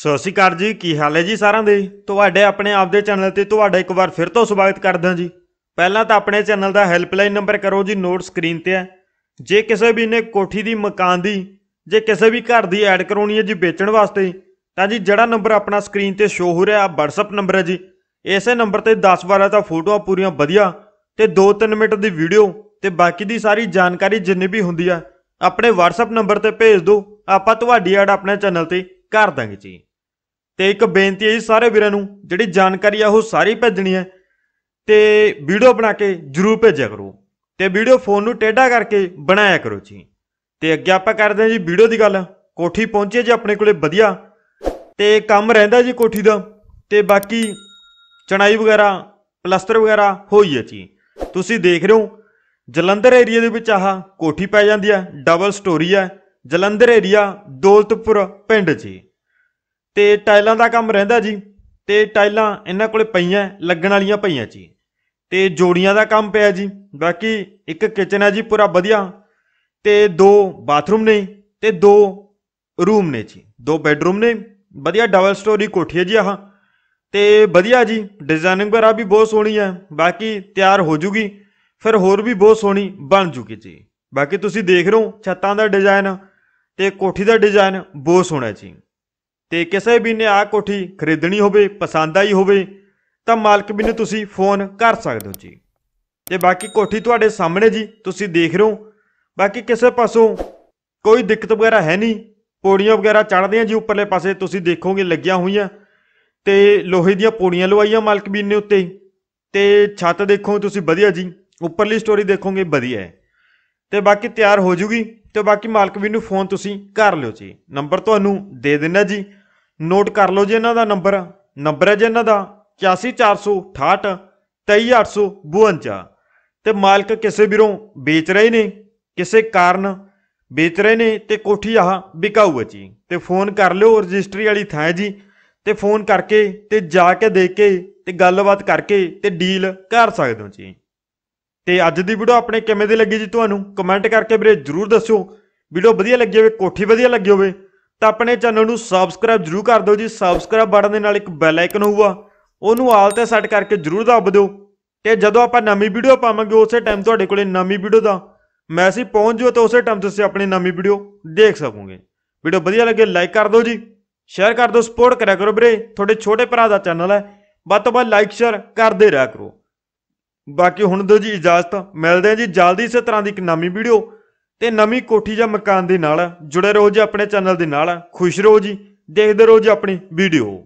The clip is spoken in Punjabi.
ਸਤਿ ਸ਼੍ਰੀ ਅਕਾਲ ਜੀ ਕੀ ਹਾਲ ਹੈ ਜੀ ਸਾਰਿਆਂ ਦੇ ਤੁਹਾਡੇ ਆਪਣੇ ਆਪ ਦੇ ਚੈਨਲ ਤੇ ਤੁਹਾਡਾ ਇੱਕ ਵਾਰ ਫਿਰ ਤੋਂ ਸਵਾਗਤ ਕਰਦਾ ਜੀ ਪਹਿਲਾਂ ਤਾਂ ਆਪਣੇ ਚੈਨਲ ਦਾ ਹੈਲਪਲਾਈਨ ਨੰਬਰ ਕਰੋ ਜੀ ਨੋਟ ਸਕਰੀਨ ਤੇ ਹੈ ਜੇ ਕਿਸੇ ਵੀ ਨੇ ਕੋਠੀ ਦੀ ਮਕਾਨ ਦੀ ਜੇ ਕਿਸੇ ਵੀ ਘਰ ਦੀ ਐਡ ਕਰਾਉਣੀ ਹੈ ਜੀ ਵੇਚਣ ਵਾਸਤੇ ਤਾਂ ਜੀ ਜਿਹੜਾ ਨੰਬਰ ਆਪਣਾ ਸਕਰੀਨ ਤੇ ਸ਼ੋ ਹੋ ਰਿਹਾ ਆ WhatsApp ਨੰਬਰ ਹੈ ਜੀ ਇਸੇ ਨੰਬਰ ਤੇ 10 12 ਤਾਂ ਫੋਟੋਆਂ ਪੂਰੀਆਂ ਵਧੀਆ ਤੇ 2-3 ਮਿੰਟ ਦੀ ਵੀਡੀਓ ਤੇ ਬਾਕੀ ਦੀ ਸਾਰੀ ਜਾਣਕਾਰੀ ਜਿੰਨੀ ਵੀ ਹੁੰਦੀ ਆ ਆਪਣੇ WhatsApp ਨੰਬਰ ਤੇ ਭੇਜ ਦਿਓ ਆਪਾਂ ਤੁਹਾਡੀ ਐਡ ਆਪਣੇ ਚੈਨਲ ਤੇ ਕਰ ਦਾਂਗੇ ਜੀ ਤੇ ਇੱਕ ਬੇਨਤੀ ਹੈ ਜੀ ਸਾਰੇ ਵੀਰਾਂ ਨੂੰ ਜਿਹੜੀ ਜਾਣਕਾਰੀ ਆ ਉਹ ਸਾਰੀ ਭੇਜਣੀ ਹੈ ਤੇ ਵੀਡੀਓ ਬਣਾ ਕੇ ਜਰੂਰ ਭੇਜਿਆ ਕਰੋ ਤੇ ਵੀਡੀਓ ਫੋਨ ਨੂੰ ਟੇਢਾ ਕਰਕੇ ਬਣਾਇਆ ਕਰੋ ਜੀ ਤੇ ਅੱਗੇ ਆਪਾਂ ਕਰਦੇ ਹਾਂ ਜੀ ਵੀਡੀਓ ਦੀ ਗੱਲ ਕੋਠੀ ਪਹੁੰਚੇ ਜੀ ਆਪਣੇ ਕੋਲੇ ਵਧੀਆ ਤੇ ਕੰਮ ਰਹਿੰਦਾ ਜੀ ਕੋਠੀ ਦਾ ਤੇ ਬਾਕੀ ਚਣਾਈ ਵਗੈਰਾ ਪਲਸਤਰ ਵਗੈਰਾ ਹੋਈ ਹੈ ਜੀ ਤੁਸੀਂ ਦੇਖ ਰਹੇ ਹੋ ਜਲੰਧਰ ਏਰੀਆ ਦੇ ਵਿੱਚ ਆਹ ਕੋਠੀ ਪੈ ਜਾਂਦੀ ਹੈ ਡਬਲ ਸਟੋਰੀ ਹੈ ਜਲੰਧਰ ਏਰੀਆ ਦੌਲਤਪੁਰ ਪਿੰਡ ਜੀ ਤੇ ਟਾਈਲਾਂ ਦਾ ਕੰਮ ਰਹਿੰਦਾ ਜੀ ਤੇ ਟਾਈਲਾਂ ਇਹਨਾਂ ਕੋਲੇ ਪਈਆਂ ਲੱਗਣ ਵਾਲੀਆਂ ਪਈਆਂ ਜੀ ਤੇ ਜੋੜੀਆਂ ਦਾ ਕੰਮ ਪਿਆ ਜੀ ਬਾਕੀ ਇੱਕ ਕਿਚਨ ਹੈ ਜੀ ਪੂਰਾ ਵਧੀਆ ਤੇ ਦੋ ਬਾਥਰੂਮ ਨੇ ਤੇ ਦੋ ਰੂਮ ਨੇ ਜੀ ਦੋ ਬੈੱਡਰੂਮ ਨੇ ਵਧੀਆ ਡਬਲ ਸਟੋਰੀ ਕੋਠੀ ਹੈ ਜੀ ਆਹ ਤੇ ਵਧੀਆ ਜੀ ਡਿਜ਼ਾਈਨਿੰਗ ਵਗੈਰਾ ਵੀ ਬਹੁਤ ਸੋਹਣੀ ਹੈ ਬਾਕੀ ਤਿਆਰ ਹੋ ਜੂਗੀ ਫਿਰ ਹੋਰ ਵੀ ਬਹੁਤ ਸੋਹਣੀ ਬਣ ਜੂਗੀ ਜੀ ਬਾਕੀ ਤੁਸੀਂ ਦੇਖ ਰਹੇ ਹੋ ਛੱਤਾਂ ਦਾ ਡਿਜ਼ਾਈਨ ਤੇ ਕੋਠੀ ਦਾ ਡਿਜ਼ਾਈਨ ਬਹੁਤ ਸੋਹਣਾ ਜੀ ਤੇ ਕਿਸੇ ਵੀ ਨੇ ਆ ਕੋਠੀ ਖਰੀਦਣੀ ਹੋਵੇ ਪਸੰਦ ਆਈ ਹੋਵੇ ਤਾਂ ਮਾਲਕ ਵੀ ਨੂੰ ਤੁਸੀਂ ਫੋਨ ਕਰ ਸਕਦੇ ਹੋ ਜੀ ਤੇ ਬਾਕੀ ਕੋਠੀ ਤੁਹਾਡੇ ਸਾਹਮਣੇ ਜੀ ਤੁਸੀਂ ਦੇਖ ਰਹੇ ਹੋ ਬਾਕੀ ਕਿਸੇ ਪਾਸੋਂ ਕੋਈ ਦਿੱਕਤ ਵਗੈਰਾ ਹੈ ਨਹੀਂ ਪੌੜੀਆਂ ਵਗੈਰਾ ਚੜਦੇ ਆ ਜੀ ਉੱਪਰਲੇ ਪਾਸੇ ਤੁਸੀਂ ਦੇਖੋਗੇ ਲੱਗੀਆਂ ਹੋਈਆਂ ਤੇ ਲੋਹੇ ਦੀਆਂ ਪੌੜੀਆਂ ਲਵਾਈਆਂ ਮਾਲਕ ਵੀ ਨੇ ਉੱਤੇ ਤੇ ਛੱਤ ਦੇਖੋ ਤੁਸੀਂ ਵਧੀਆ ਜੀ ਉੱਪਰਲੀ ਸਟੋਰੀ ਦੇਖੋਗੇ ਵਧੀਆ ਹੈ ਤੇ ਬਾਕੀ ਤਿਆਰ ਹੋ ਜੂਗੀ ਤੇ ਬਾਕੀ ਮਾਲਕ ਵੀ ਨੂੰ ਫੋਨ ਤੁਸੀਂ ਕਰ ਲਿਓ ਜੀ ਨੰਬਰ ਤੁਹਾਨੂੰ ਦੇ ਦਿੰਦਾ ਜੀ ਨੋਟ ਕਰ ਲਓ ਜੀ ਇਹਨਾਂ ਦਾ ਨੰਬਰ ਨੰਬਰ ਹੈ ਜੀ ਇਹਨਾਂ ਦਾ 8446 23852 ਤੇ ਮਾਲਕ ਕਿਸੇ ਵੀਰੋਂ ਵੇਚ ਰਹੇ ਨੇ ਕਿਸੇ ਕਾਰਨ ਵੇਚ ਰਹੇ ਨੇ ਤੇ ਕੋਠੀ ਆਹ ਵਿਕਾਊ ਹੈ ਜੀ ਤੇ ਫੋਨ ਕਰ ਲਿਓ ਰਜਿਸਟਰੀ ਵਾਲੀ ਥਾਂ ਜੀ ਤੇ ਫੋਨ ਕਰਕੇ ਤੇ ਜਾ ਕੇ ਦੇਖ ਕੇ ਤੇ ਗੱਲਬਾਤ ਕਰਕੇ ਤੇ ਡੀਲ ਕਰ ਸਕਦੇ ਹੋ ਜੀ ਤੇ ਅੱਜ ਦੀ ਵੀਡੀਓ ਆਪਣੇ ਕਿਵੇਂ ਦੀ ਲੱਗੀ ਜੀ ਤੁਹਾਨੂੰ ਕਮੈਂਟ ਕਰਕੇ ਵੀਰੇ ਜਰੂਰ ਦੱਸਿਓ ਵੀਡੀਓ ਵਧੀਆ ਲੱਗੀ ਹੋਵੇ ਕੋਠੀ ਵਧੀਆ ਲੱਗੀ ਹੋਵੇ ਤਾਂ ਆਪਣੇ ਚੈਨਲ ਨੂੰ ਸਬਸਕ੍ਰਾਈਬ ਜਰੂਰ ਕਰ ਦਿਓ ਜੀ ਸਬਸਕ੍ਰਾਈਬ ਬਟਨ ਦੇ ਨਾਲ ਇੱਕ ਬੈਲ ਆਈਕਨ ਹੋਊਗਾ ਉਹਨੂੰ ਆਲ ਤੇ ਸੈੱਟ ਕਰਕੇ ਜਰੂਰ ਦੱਬ ਦਿਓ ਤੇ ਜਦੋਂ ਆਪਾਂ ਨਵੀਂ ਵੀਡੀਓ ਪਾਵਾਂਗੇ ਉਸੇ ਟਾਈਮ ਤੁਹਾਡੇ ਕੋਲੇ ਨਵੀਂ ਵੀਡੀਓ ਦਾ ਮੈਸੇਜ ਪਹੁੰਚ ਜਾਊ ਤਾਂ ਉਸੇ ਟਾਈਮ ਤੁਸੀਂ ਆਪਣੀ ਨਵੀਂ ਵੀਡੀਓ ਦੇਖ ਸਕੋਗੇ ਵੀਡੀਓ ਵਧੀਆ ਲੱਗੇ ਲਾਈਕ ਕਰ ਦਿਓ ਜੀ ਸ਼ੇਅਰ ਕਰ ਦਿਓ ਸਪੋਰਟ ਕਰਿਆ ਕਰੋ ਵੀਰੇ ਤੁਹਾਡੇ ਛੋਟੇ ਭਰਾ ਦਾ ਚੈਨਲ ਹੈ ਵੱਧ ਤੋਂ ਵੱਧ ਲਾਈਕ ਸ਼ੇਅਰ ਕਰਦੇ ਰਿਹਾ ਕਰੋ ਬਾਕੀ ਹੁਣ ਦਿਓ ਜੀ ਇਜਾਜ਼ਤ ਮਿਲਦੇ ਹਾਂ ਜੀ ਜਲਦੀ ਇਸੇ ਤਰ੍ਹਾਂ ਦੀ ਇੱਕ ਨਵੀਂ ਵੀਡੀਓ ਤੇ ਨਵੀਂ ਕੋਠੀ ਜਾਂ ਮਕਾਨ ਦੇ ਨਾਲ ਜੁੜੇ ਰਹੋ ਜੀ ਆਪਣੇ ਚੈਨਲ ਦੇ ਨਾਲ ਖੁਸ਼ ਰਹੋ ਜੀ ਦੇਖਦੇ ਰਹੋ ਜੀ ਆਪਣੀ ਵੀਡੀਓ